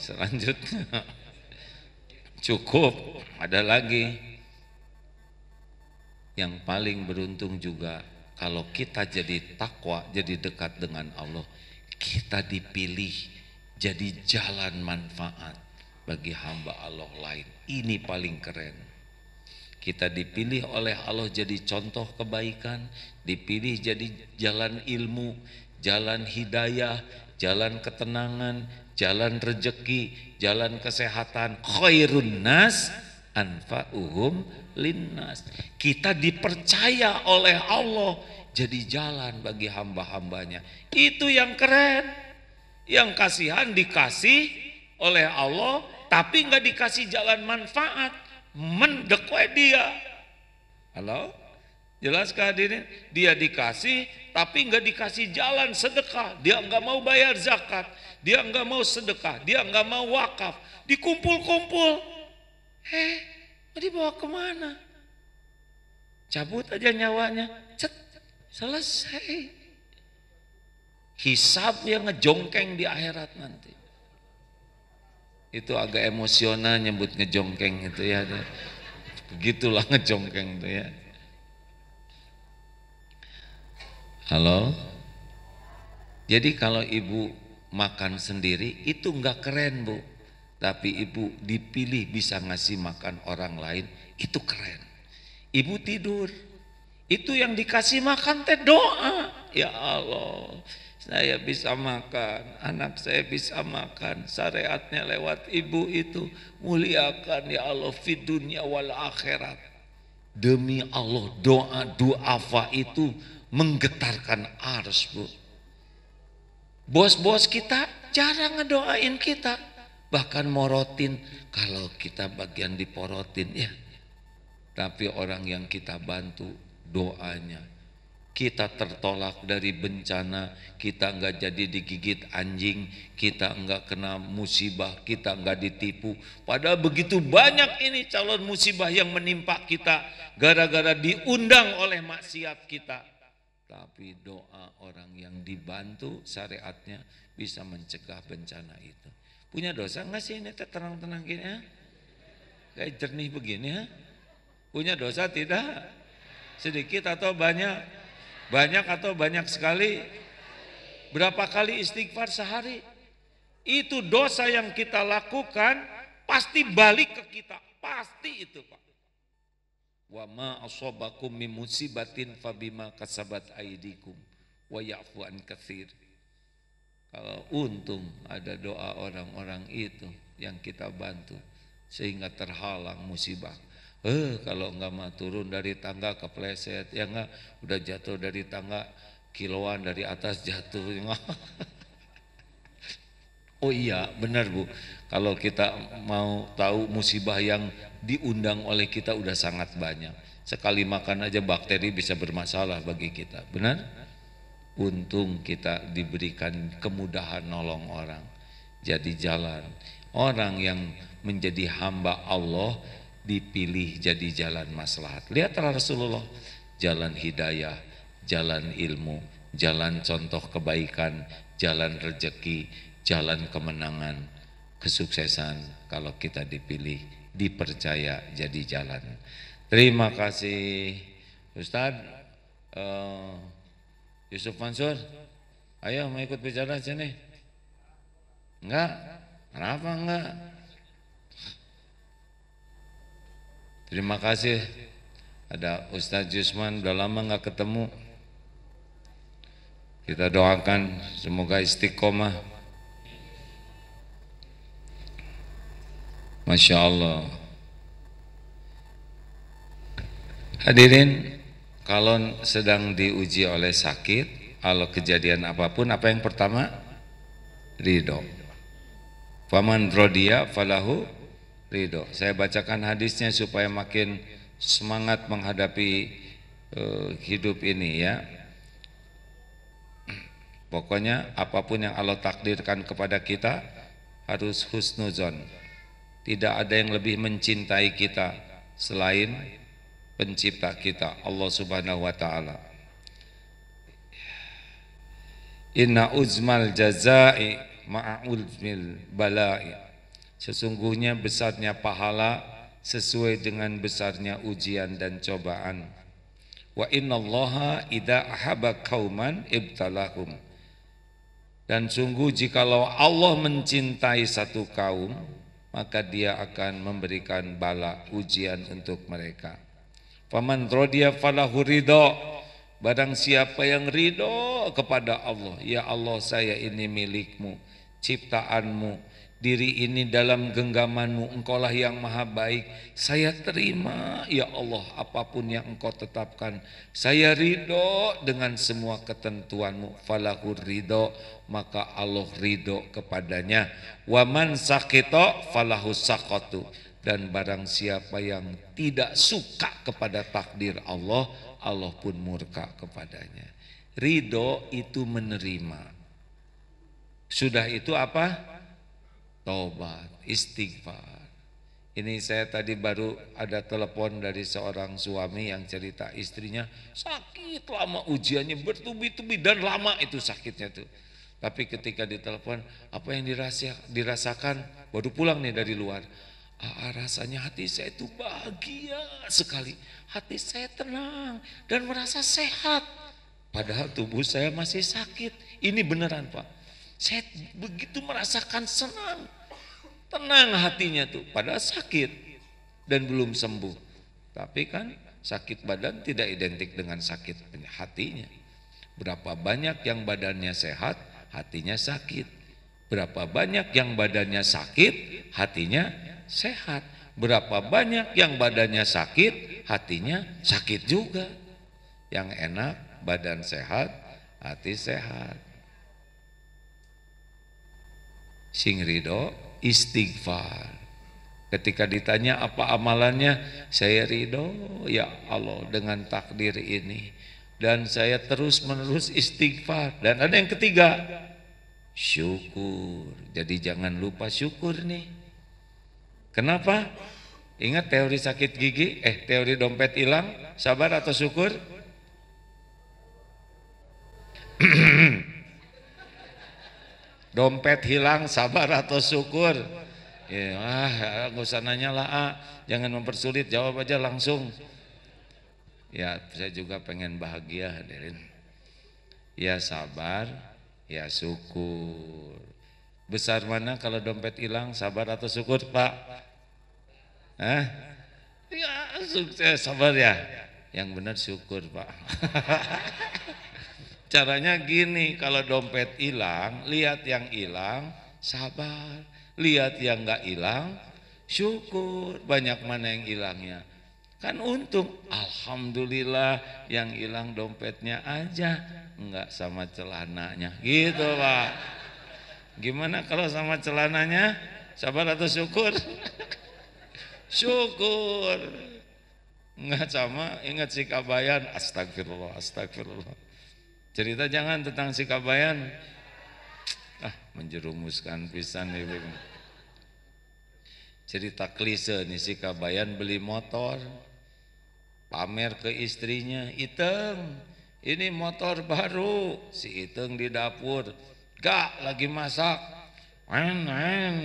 Selanjutnya. Cukup, ada lagi yang paling beruntung juga kalau kita jadi takwa, jadi dekat dengan Allah, kita dipilih jadi jalan manfaat bagi hamba Allah lain. Ini paling keren. Kita dipilih oleh Allah jadi contoh kebaikan, dipilih jadi jalan ilmu, jalan hidayah, jalan ketenangan, jalan rejeki, jalan kesehatan, khairun nas anfa'uhum linnas. Kita dipercaya oleh Allah jadi jalan bagi hamba-hambanya. Itu yang keren. Yang kasihan dikasih oleh Allah, tapi nggak dikasih jalan manfaat. Mendekwe dia. Halo? Jelas kehadirin? Dia dikasih, tapi nggak dikasih jalan sedekah. Dia nggak mau bayar zakat. Dia nggak mau sedekah. Dia nggak mau wakaf. Dikumpul-kumpul Eh, mau dibawa kemana? Cabut aja nyawanya, cet, selesai. Hisap dia ngejongkeng di akhirat nanti. Itu agak emosional nyebut ngejongkeng itu ya. Begitulah ngejongkeng itu ya. Halo? Jadi kalau ibu makan sendiri itu nggak keren bu. Tapi ibu dipilih bisa ngasih makan orang lain, itu keren. Ibu tidur, itu yang dikasih makan teh doa. Ya Allah, saya bisa makan, anak saya bisa makan, syariatnya lewat ibu itu. Muliakan ya Allah, fid dunya wal akhirat. Demi Allah, doa duafa itu menggetarkan arus Bu. Bos-bos kita jarang ngedoain kita bahkan morotin kalau kita bagian diporotin ya. Tapi orang yang kita bantu doanya kita tertolak dari bencana, kita nggak jadi digigit anjing, kita nggak kena musibah, kita nggak ditipu. Padahal begitu banyak ini calon musibah yang menimpa kita gara-gara diundang oleh maksiat kita. Tapi doa orang yang dibantu syariatnya bisa mencegah bencana itu. Punya dosa nggak sih ini tenang-tenang gini ya? Kayak jernih begini ya? Punya dosa tidak? Sedikit atau banyak? Banyak atau banyak sekali? Berapa kali istighfar sehari? Itu dosa yang kita lakukan pasti balik ke kita. Pasti itu Pak. Wa ma asobakum min musibatin fabima kasabat aidikum wa ya'fu an katsir. Kalau untung ada doa orang-orang itu yang kita bantu sehingga terhalang musibah. Eh kalau enggak mau turun dari tangga kepleset ya enggak udah jatuh dari tangga kiloan dari atas jatuh. Ya oh iya, benar Bu. Kalau kita mau tahu musibah yang diundang oleh kita udah sangat banyak. Sekali makan aja bakteri bisa bermasalah bagi kita. Benar? Untung kita diberikan kemudahan nolong orang. Jadi jalan. Orang yang menjadi hamba Allah dipilih jadi jalan maslahat. lihat Rasulullah, jalan hidayah, jalan ilmu, jalan contoh kebaikan, jalan rejeki, jalan kemenangan, kesuksesan kalau kita dipilih, dipercaya jadi jalan. Terima kasih Ustadz. Uh, Yusuf Mansur, ayo mau ikut bicara sini. Enggak, kenapa enggak? Terima kasih ada Ustadz Jusman, udah lama nggak ketemu. Kita doakan semoga istiqomah. Masya Allah. Hadirin kalau sedang diuji oleh sakit, kalau kejadian apapun, apa yang pertama? Ridho. Faman rodia falahu ridho. Saya bacakan hadisnya supaya makin semangat menghadapi uh, hidup ini ya. Pokoknya apapun yang Allah takdirkan kepada kita harus husnuzon. Tidak ada yang lebih mencintai kita selain pencipta kita Allah Subhanahu wa taala. Inna uzmal jazai ma'a uzmil bala'i. Sesungguhnya besarnya pahala sesuai dengan besarnya ujian dan cobaan. Wa innallaha idza ahaba Kauman ibtalahum. Dan sungguh jikalau Allah mencintai satu kaum, maka dia akan memberikan bala ujian untuk mereka. Paman Rodia falahu ridho. Barang siapa yang ridho kepada Allah, ya Allah saya ini milikmu, ciptaanmu, diri ini dalam genggamanmu, engkaulah yang maha baik. Saya terima ya Allah apapun yang engkau tetapkan. Saya ridho dengan semua ketentuanmu. Falahu ridho, maka Allah ridho kepadanya. Waman sakito falahu sakotu dan barang siapa yang tidak suka kepada takdir Allah, Allah pun murka kepadanya. Ridho itu menerima. Sudah itu apa? Taubat, istighfar. Ini saya tadi baru ada telepon dari seorang suami yang cerita istrinya sakit lama ujiannya bertubi-tubi dan lama itu sakitnya tuh. Tapi ketika ditelepon apa yang dirasa, dirasakan baru pulang nih dari luar Aa, ah, rasanya hati saya itu bahagia sekali. Hati saya tenang dan merasa sehat. Padahal tubuh saya masih sakit. Ini beneran Pak. Saya begitu merasakan senang. Tenang hatinya tuh. Padahal sakit dan belum sembuh. Tapi kan sakit badan tidak identik dengan sakit hatinya. Berapa banyak yang badannya sehat, hatinya sakit. Berapa banyak yang badannya sakit, hatinya sehat. Berapa banyak yang badannya sakit, hatinya sakit juga. Yang enak badan sehat, hati sehat. Sing ridho istighfar. Ketika ditanya apa amalannya, saya ridho ya Allah dengan takdir ini. Dan saya terus menerus istighfar. Dan ada yang ketiga, Syukur. Jadi jangan lupa syukur nih. Kenapa? Ingat teori sakit gigi, eh teori dompet hilang, sabar atau syukur? dompet hilang, sabar atau syukur? Ya, ah, nggak usah nanya lah, ah. jangan mempersulit, jawab aja langsung. Ya, saya juga pengen bahagia hadirin. Ya sabar, Ya syukur. Besar mana kalau dompet hilang? Sabar atau syukur, Pak? Hah? Ya, sukses, eh, sabar ya. Yang benar syukur, Pak. Caranya gini, kalau dompet hilang, lihat yang hilang, sabar. Lihat yang nggak hilang, syukur. Banyak mana yang hilangnya. Kan untung, alhamdulillah yang hilang dompetnya aja, enggak sama celananya. Gitu Pak. Gimana kalau sama celananya? Sabar atau syukur? syukur. enggak sama, ingat si kabayan, astagfirullah, astagfirullah. Cerita jangan tentang si kabayan. Ah, menjerumuskan pisan ibu. Cerita klise nih si kabayan beli motor pamer ke istrinya iteng ini motor baru si iteng di dapur gak lagi masak en, en.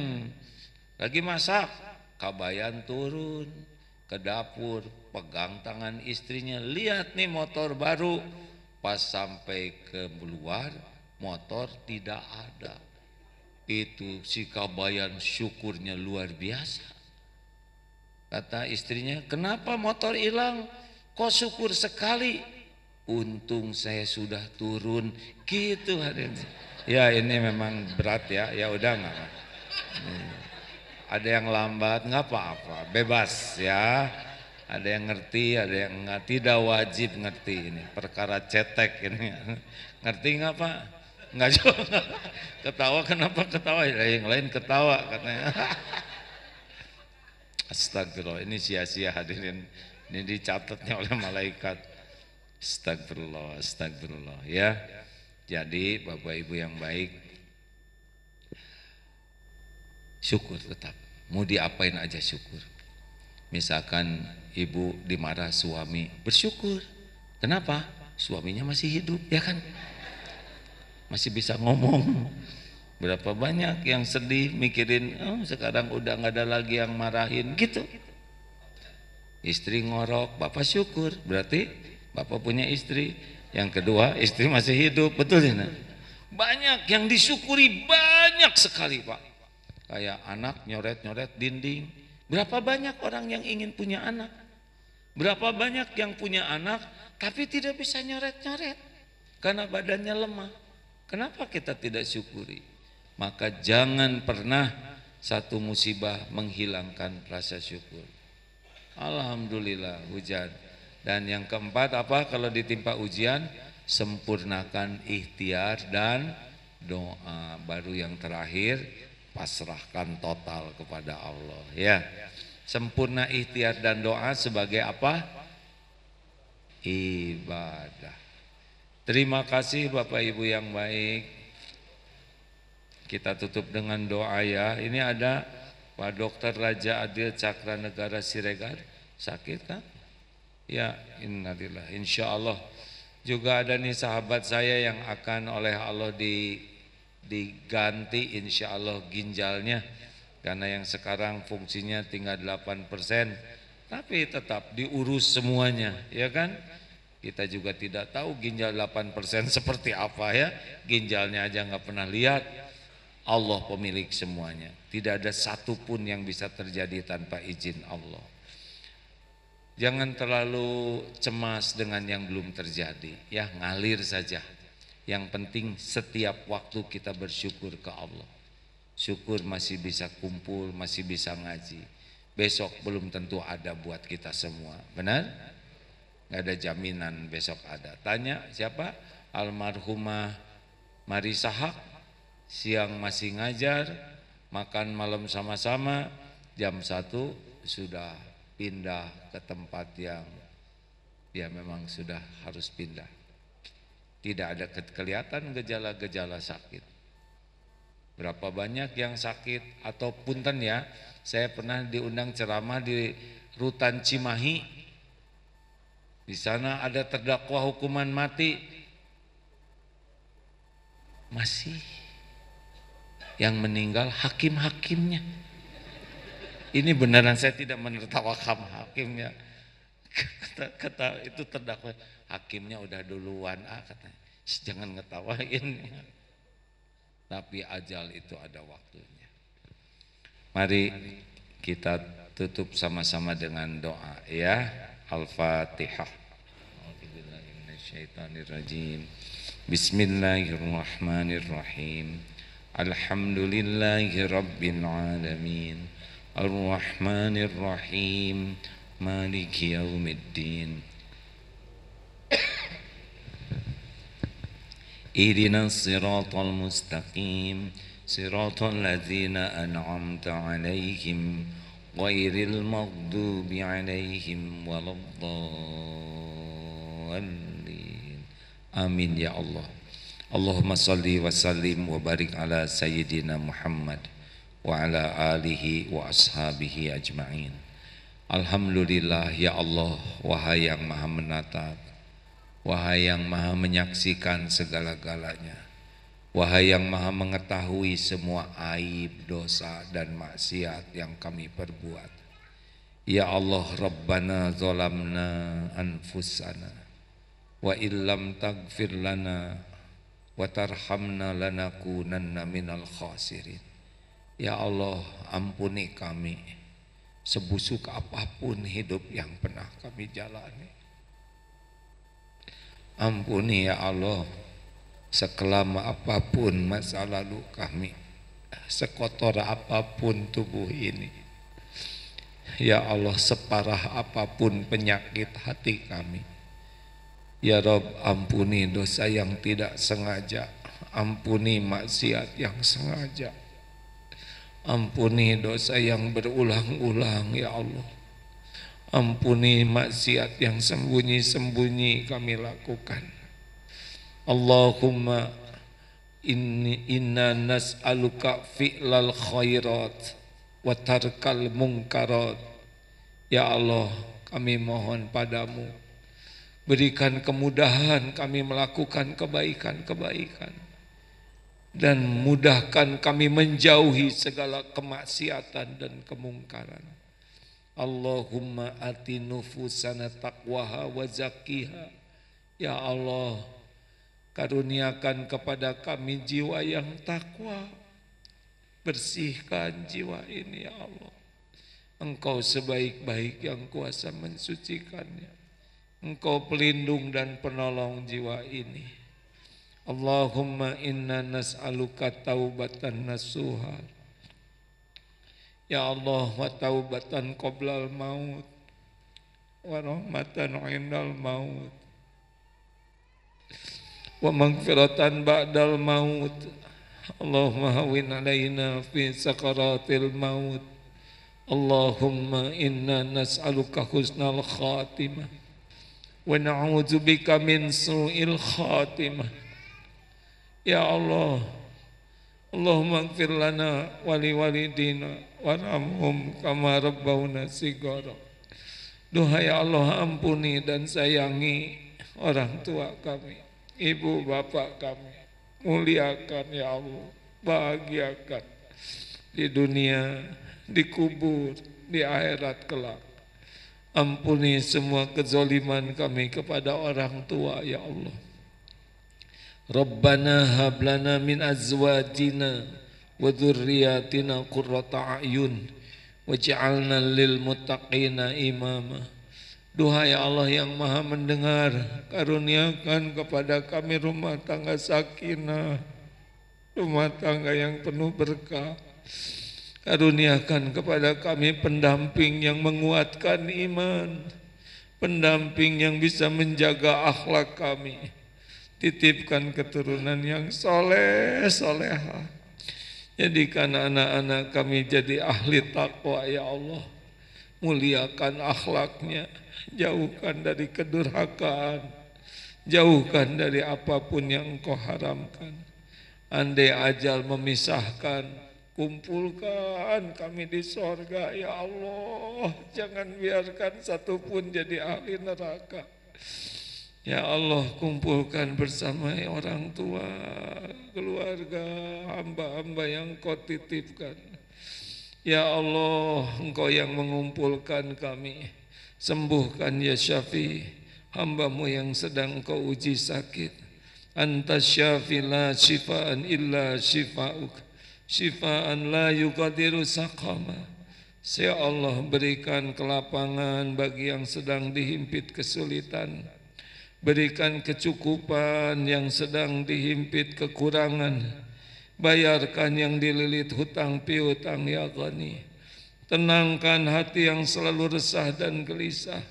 lagi masak kabayan turun ke dapur pegang tangan istrinya lihat nih motor baru pas sampai ke luar motor tidak ada itu si kabayan syukurnya luar biasa Kata istrinya, kenapa motor hilang? Kok syukur sekali? Untung saya sudah turun. Gitu Ya ini memang berat ya, ya udah nggak iya. Ada yang lambat, nggak apa-apa, bebas ya. Ada yang ngerti, ada yang nggak, tidak wajib ngerti ini. Perkara cetek ini, ngerti nggak pak? Nggak juga. Ketawa kenapa ketawa? Yang lain ketawa katanya. Astagfirullah, ini sia-sia hadirin. Ini dicatatnya oleh malaikat. Astagfirullah, astagfirullah ya. Jadi Bapak Ibu yang baik, syukur tetap. Mau diapain aja syukur. Misalkan ibu dimarah suami, bersyukur. Kenapa? Suaminya masih hidup, ya kan? Masih bisa ngomong. Berapa banyak yang sedih mikirin, oh, sekarang udah nggak ada lagi yang marahin gitu. Istri ngorok, bapak syukur, berarti bapak punya istri. Yang kedua, istri masih hidup, betul ya? Banyak yang disyukuri, banyak sekali pak. Kayak anak nyoret-nyoret dinding. Berapa banyak orang yang ingin punya anak? Berapa banyak yang punya anak tapi tidak bisa nyoret-nyoret karena badannya lemah. Kenapa kita tidak syukuri? maka jangan pernah satu musibah menghilangkan rasa syukur. Alhamdulillah hujan. Dan yang keempat apa kalau ditimpa ujian? Sempurnakan ikhtiar dan doa. Baru yang terakhir pasrahkan total kepada Allah ya. Sempurna ikhtiar dan doa sebagai apa? Ibadah. Terima kasih Bapak Ibu yang baik. Kita tutup dengan doa ya. Ini ada Pak Dokter Raja Adil Cakra Negara Siregar sakit kan? Ya, innalillah. Insya Allah juga ada nih sahabat saya yang akan oleh Allah di diganti insya Allah ginjalnya karena yang sekarang fungsinya tinggal 8 persen tapi tetap diurus semuanya ya kan kita juga tidak tahu ginjal 8 persen seperti apa ya ginjalnya aja nggak pernah lihat Allah pemilik semuanya. Tidak ada satu pun yang bisa terjadi tanpa izin Allah. Jangan terlalu cemas dengan yang belum terjadi. Ya ngalir saja. Yang penting setiap waktu kita bersyukur ke Allah. Syukur masih bisa kumpul, masih bisa ngaji. Besok belum tentu ada buat kita semua. Benar? Gak ada jaminan besok ada. Tanya siapa? Almarhumah Marisa Haq siang masih ngajar, makan malam sama-sama, jam satu sudah pindah ke tempat yang dia ya memang sudah harus pindah. Tidak ada kelihatan gejala-gejala sakit. Berapa banyak yang sakit atau punten ya, saya pernah diundang ceramah di rutan Cimahi. Di sana ada terdakwa hukuman mati. Masih yang meninggal hakim-hakimnya. Ini beneran saya tidak menertawakan hakimnya. Kata, kata itu terdakwa, hakimnya udah duluan ah kata Jangan ngetawain. Tapi ajal itu ada waktunya. Mari kita tutup sama-sama dengan doa ya. Al-Fatihah. Bismillahirrahmanirrahim. الحمد لله رب العالمين الرحمن الرحيم مالك يوم الدين اهدنا الصراط المستقيم صراط الذين أنعمت عليهم غير المغضوب عليهم ولا الضالين آمين يا الله Allahumma salli wa sallim wa barik ala sayyidina Muhammad wa ala alihi wa ashabihi ajma'in. Alhamdulillah ya Allah wahai yang maha menatap Wahai yang maha menyaksikan segala-galanya Wahai yang maha mengetahui semua aib, dosa dan maksiat yang kami perbuat Ya Allah Rabbana zolamna anfusana Wa illam tagfir lana wa tarhamna lanakunanna minal khasirin. Ya Allah, ampuni kami sebusuk apapun hidup yang pernah kami jalani. Ampuni ya Allah, sekelama apapun masa lalu kami, sekotor apapun tubuh ini. Ya Allah, separah apapun penyakit hati kami. Ya Rob ampuni dosa yang tidak sengaja Ampuni maksiat yang sengaja Ampuni dosa yang berulang-ulang ya Allah Ampuni maksiat yang sembunyi-sembunyi kami lakukan Allahumma inni inna nas'aluka fi'lal khairat wa tarkal Ya Allah kami mohon padamu Berikan kemudahan kami melakukan kebaikan-kebaikan. Dan mudahkan kami menjauhi segala kemaksiatan dan kemungkaran. Allahumma ati nufusana taqwaha wa zakiha. Ya Allah, karuniakan kepada kami jiwa yang takwa. Bersihkan jiwa ini ya Allah. Engkau sebaik-baik yang kuasa mensucikannya. Engkau pelindung dan penolong jiwa ini. Allahumma inna nas'aluka taubatan nasuha. Ya Allah wa taubatan qoblal maut wa rahmatan indal maut wa maghfiratan ba'dal maut. Allahumma hawin alaina fi sakaratil maut. Allahumma inna nas'aluka husnal khatimah wa na'udzubika min su'il khatimah ya allah Allahumma gfir lana wali walidina warhamhum kama rabbawna sigara duhai allah ampuni dan sayangi orang tua kami ibu bapak kami muliakan ya allah bahagiakan di dunia dikubur di akhirat kelak Ampuni semua kezoliman kami kepada orang tua ya Allah. Rabbana hablana min azwajina wa dhurriyyatina qurrata a'yun waj'alna lil muttaqina imama. Duhai Allah yang maha mendengar, karuniakan kepada kami rumah tangga sakinah, rumah tangga yang penuh berkah. Karuniakan kepada kami pendamping yang menguatkan iman, pendamping yang bisa menjaga akhlak kami. Titipkan keturunan yang soleh, soleha. Jadikan anak-anak kami jadi ahli takwa ya Allah. Muliakan akhlaknya, jauhkan dari kedurhakaan, jauhkan dari apapun yang engkau haramkan. Andai ajal memisahkan, Kumpulkan kami di sorga ya Allah Jangan biarkan satupun jadi ahli neraka Ya Allah kumpulkan bersama orang tua Keluarga hamba-hamba yang kau titipkan Ya Allah engkau yang mengumpulkan kami Sembuhkan ya syafi Hambamu yang sedang kau uji sakit Anta syafi la syifaan illa syifa'uk syifaan la yukadiru Saya Allah berikan kelapangan bagi yang sedang dihimpit kesulitan. Berikan kecukupan yang sedang dihimpit kekurangan. Bayarkan yang dililit hutang piutang ya ghani. Tenangkan hati yang selalu resah dan gelisah.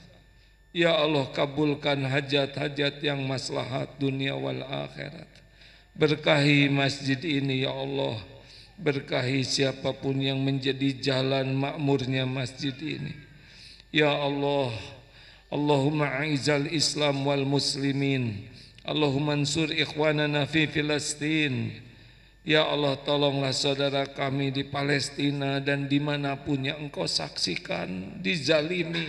Ya Allah kabulkan hajat-hajat yang maslahat dunia wal akhirat. Berkahi masjid ini ya Allah Berkahi siapapun yang menjadi jalan makmurnya masjid ini. Ya Allah, Allahumma aizal Islam wal muslimin. Allahumma ansur ikhwanana fi Filistin. Ya Allah tolonglah saudara kami di Palestina dan dimanapun yang engkau saksikan dizalimi.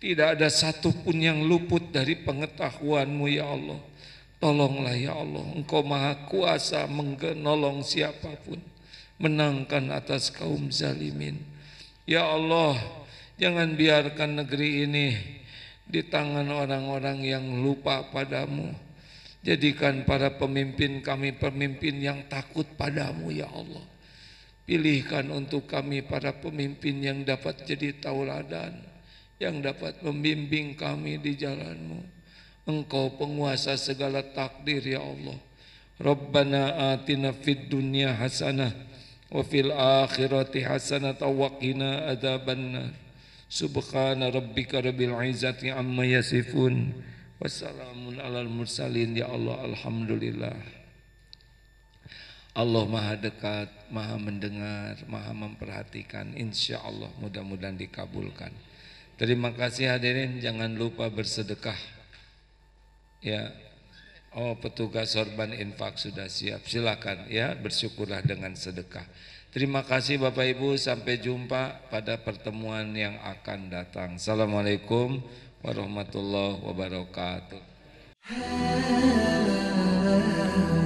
Tidak ada satu pun yang luput dari pengetahuanmu ya Allah. Tolonglah ya Allah, Engkau maha kuasa menolong siapapun, menangkan atas kaum zalimin. Ya Allah, jangan biarkan negeri ini di tangan orang-orang yang lupa padamu. Jadikan para pemimpin kami pemimpin yang takut padamu ya Allah. Pilihkan untuk kami para pemimpin yang dapat jadi tauladan, yang dapat membimbing kami di jalanmu Engkau penguasa segala takdir ya Allah. Rabbana atina fid dunya hasanah wa fil akhirati hasanah wa qina adzabannar. Subhana rabbika rabbil izzati amma yasifun. Wassalamun alal mursalin ya Allah alhamdulillah. Allah maha dekat, maha mendengar, maha memperhatikan. Insya Allah mudah-mudahan dikabulkan. Terima kasih hadirin, jangan lupa bersedekah. Ya. Oh, petugas sorban infak sudah siap. Silakan ya, bersyukurlah dengan sedekah. Terima kasih Bapak Ibu, sampai jumpa pada pertemuan yang akan datang. Assalamualaikum warahmatullahi wabarakatuh.